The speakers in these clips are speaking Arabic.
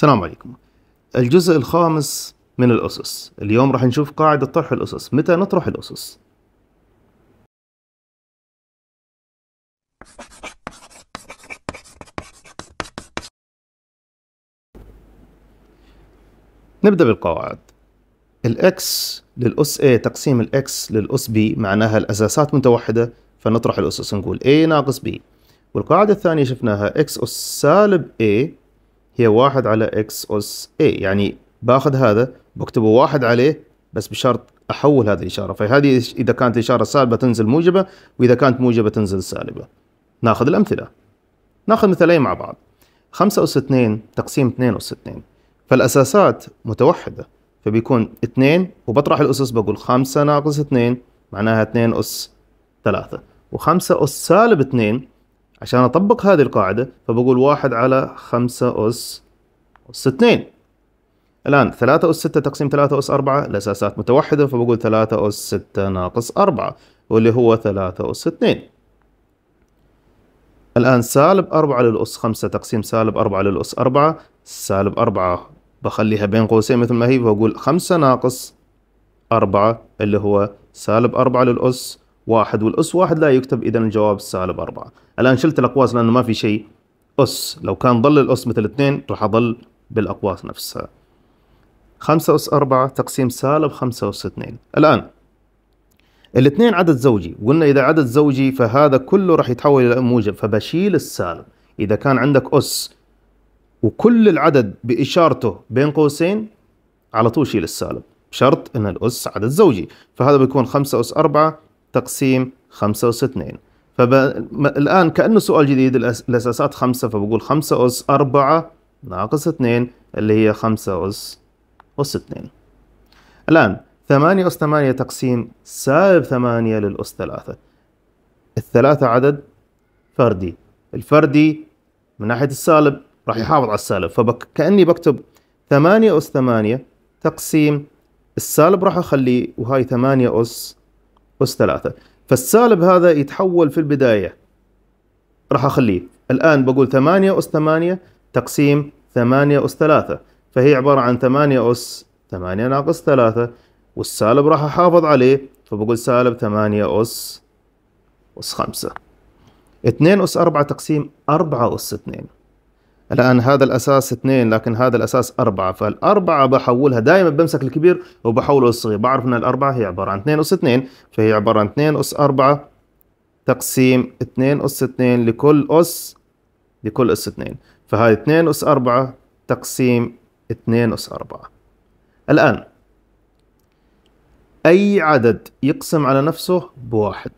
السلام عليكم الجزء الخامس من الأسس اليوم راح نشوف قاعدة طرح الأسس متى نطرح الأسس نبدأ بالقواعد الأكس للأس A تقسيم الأكس للأس B معناها الأساسات متوحدة فنطرح الأسس نقول A ناقص B والقاعدة الثانية شفناها X أس سالب A هي واحد على اكس أس A يعني باخذ هذا بكتبه واحد عليه بس بشرط أحول هذه الإشارة فهذه إذا كانت الإشارة سالبة تنزل موجبة وإذا كانت موجبة تنزل سالبة ناخذ الأمثلة ناخذ مثالين مع بعض 5 أس 2 تقسيم 2 أس 2 فالأساسات متوحدة فبيكون 2 وبطرح الأسس بقول 5 ناقص 2 معناها 2 أس 3 و5 أس سالب 2 عشان أطبق هذه القاعدة فبقول واحد على خمسة أس أس اتنين الآن ثلاثة أس ستة تقسيم ثلاثة أس أربعة الأساسات متوحدة فبقول ثلاثة أس ستة ناقص أربعة واللي هو ثلاثة أس اثنين الآن سالب أربعة للأس خمسة تقسيم سالب أربعة للأس أربعة سالب أربعة بخليها بين قوسين مثل ما هي فأقول خمسة ناقص أربعة اللي هو سالب أربعة للأس واحد والأس واحد لا يكتب إذا الجواب سالب أربعة الآن شلت الأقواس لأنه ما في شيء أس لو كان ظل الأس مثل اثنين راح أظل بالأقواس نفسها خمسة أس أربعة تقسيم سالب خمسة أس اثنين الآن الاثنين عدد زوجي قلنا إذا عدد زوجي فهذا كله راح يتحول إلى موجب فبشيل السالب إذا كان عندك أس وكل العدد بإشارته بين قوسين على طول شيل السالب بشرط أن الأس عدد زوجي فهذا بيكون 5 أس 4 تقسيم 5 أس 2 فب... الآن كأنه سؤال جديد الأساسات 5 فبقول 5 أس 4 ناقص 2 اللي هي 5 أس أس 2 الآن 8 أس 8 تقسيم سالب 8 للأس 3 الثلاثة عدد فردي الفردي من ناحية السالب راح يحافظ على السالب فكأني بكتب 8 أس 8 تقسيم السالب راح أخليه وهاي 8 أس أس 3 فالسالب هذا يتحول في البداية راح أخليه الآن بقول 8 أس 8 تقسيم 8 أس 3 فهي عبارة عن 8 أس 8 ناقص 3 والسالب راح أحافظ عليه فبقول سالب 8 أس أس 5 2 أس 4 تقسيم 4 أس 2 الآن هذا الأساس اثنين لكن هذا الأساس أربعة فالأربعة بحولها دائما بمسك الكبير وبحوله للصغير بعرف أن الأربعة هي عبارة عن اثنين أس اثنين فهي عبارة عن اثنين أس أربعة تقسيم اثنين أس اثنين لكل أس لكل أس اثنين فهذه اثنين أس أربعة تقسيم اثنين أس أربعة الآن أي عدد يقسم على نفسه بواحد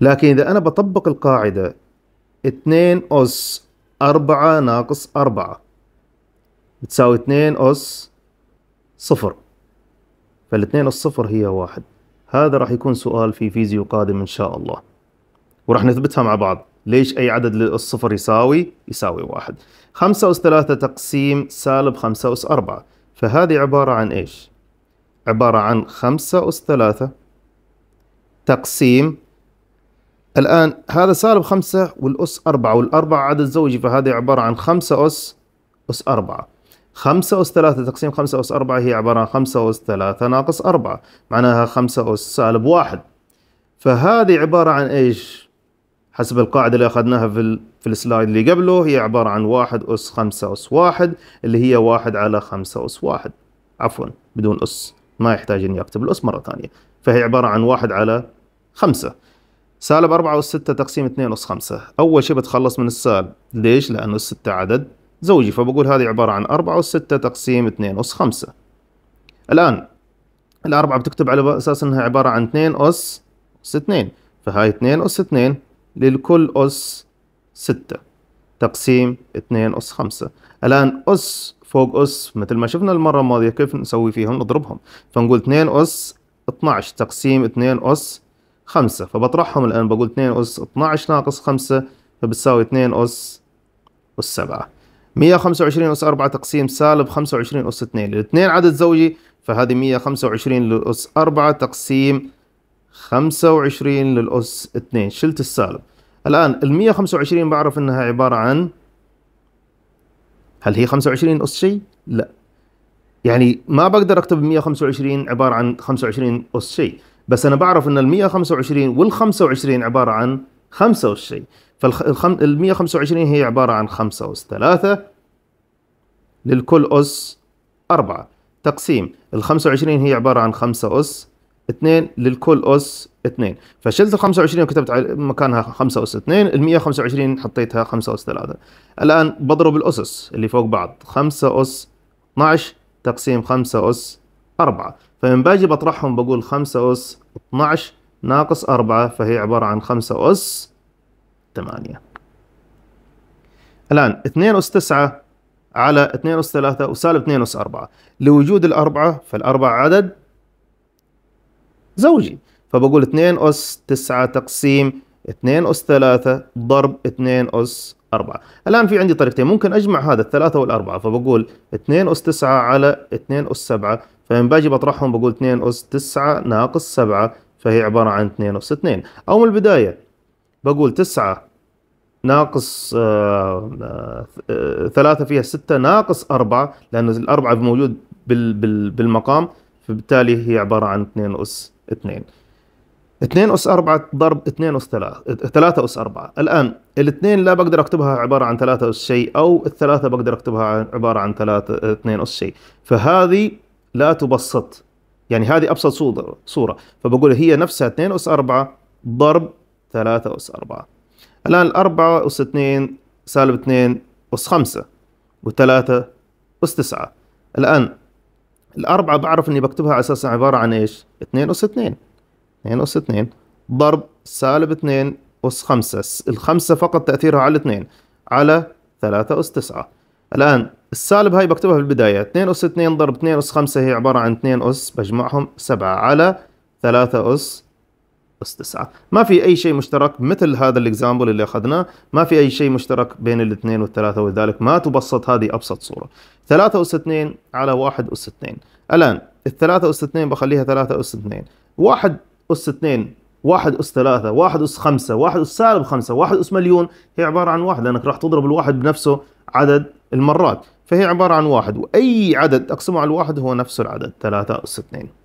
لكن إذا أنا بطبق القاعدة اتنين أس أربعة ناقص أربعة بتساوي اتنين أس صفر فالاتنين أس صفر هي واحد هذا راح يكون سؤال في فيزيو قادم إن شاء الله وراح نثبتها مع بعض ليش أي عدد للصفر يساوي؟ يساوي واحد خمسة أس ثلاثة تقسيم سالب خمسة أس أربعة فهذه عبارة عن إيش؟ عبارة عن خمسة أس ثلاثة تقسيم الآن هذا سالب خمسة والأس أربعة والأربعة عدد زوجي فهذه عبارة عن خمسة أس أس أربعة خمسة أس ثلاثة تقسيم خمسة أس أربعة هي عبارة عن خمسة أس ثلاثة ناقص أربعة معناها خمسة أس سالب واحد فهذه عبارة عن إيش؟ حسب القاعدة اللي أخذناها في, ال... في السلايد اللي قبله هي عبارة عن واحد أس خمسة أس واحد اللي هي واحد على خمسة أس واحد عفوا بدون أس ما يحتاج إني أكتب الأس مرة ثانية فهي عبارة عن واحد على خمسة سالب 4 أس 6 تقسيم 2 أس 5 أول شيء بتخلص من السالب ليش؟ لأنه الستة عدد زوجي فبقول هذه عبارة عن 4 أس 6 تقسيم 2 أس 5 الآن الأربعة بتكتب على أساس أنها عبارة عن 2 أس أس 2 فهاي 2 أس 2 للكل أس 6 تقسيم 2 أس 5 الآن أس فوق أس مثل ما شفنا المرة الماضية كيف نسوي فيهم نضربهم فنقول 2 أس 12 تقسيم 2 أس خمسة فبطرحهم الآن بقول 2 أس 12 ناقص 5 فبتساوي 2 أس أس 7 125 أس 4 تقسيم سالب 25 أس 2 الاثنين عدد زوجي فهذه 125 للأس 4 تقسيم 25 للأس 2 شلت السالب الآن ال 125 بعرف أنها عبارة عن هل هي 25 أس شيء؟ لا يعني ما بقدر أكتب 125 عبارة عن 25 أس شيء بس انا بعرف ان ال 125 وال 25 عباره عن خمسة والشيء فال 125 هي عباره عن خمسة اس 3 للكل اس 4 تقسيم ال 25 هي عباره عن خمسة اس 2 للكل اس 2 فشلت ال 25 وكتبت على مكانها 5 اس 2 ال 125 حطيتها 5 اس 3 الان بضرب الاسس اللي فوق بعض 5 اس 12 تقسيم 5 اس 4 فإن باجي بطرحهم بقول 5 أس 12 ناقص 4 فهي عبارة عن 5 أس 8 الآن 2 أس 9 على 2 أس 3 وسالب 2 أس 4 لوجود الأربعة فالأربعة عدد زوجي فبقول 2 أس 9 تقسيم 2 أس 3 ضرب 2 أس 4 الآن في عندي طريقتين ممكن أجمع هذا الثلاثة والأربعة فبقول 2 أس 9 على 2 أس 7 فلما باجي بطرحهم بقول 2 أس 9 ناقص 7 فهي عبارة عن 2 أس 2 أو من البداية بقول 9 ناقص 3 آه، آه، آه، فيها 6 ناقص أربعة لأن الأربعة موجود بالمقام فبالتالي هي عبارة عن 2 أس 2 2 أس 4 ضرب 2 أس 3 3 أس 4 الآن الاثنين لا بقدر أكتبها عبارة عن 3 أس شيء أو الثلاثة بقدر أكتبها عبارة عن 3 2 أس شيء فهذه لا تبسط يعني هذه ابسط صورة فبقول هي نفسها 2 اس 4 ضرب 3 اس 4 الان 4 اس 2 سالب 2 اس 5 و3 اس 9 الان الأربعة بعرف إني بكتبها على أساس عبارة عن إيش؟ 2 أس 2 2 أس 2 ضرب سالب 2 أس 5 الخمسة فقط تأثيرها على 2 على 3 أس 9 الآن السالب هاي بكتبها في البداية 2 أس 2 ضرب 2 أس 5 هي عبارة عن 2 أس بجمعهم 7 على 3 أس أس 9 ما في أي شيء مشترك مثل هذا الإكزامبل اللي أخذناه ما في أي شيء مشترك بين الاثنين والثلاثة ولذلك ما تبسط هذه أبسط صورة 3 أس 2 على 1 أس 2 الآن الثلاثة أس 2 بخليها 3 أس 2 1 أس 2 1 أس 3 1 أس 5 1 أس سالب 5 1 أس مليون هي عبارة عن 1 لأنك راح تضرب الواحد بنفسه عدد المرات فهي عبارة عن واحد وأي عدد أقسمه على الواحد هو نفس العدد ثلاثة أس اثنين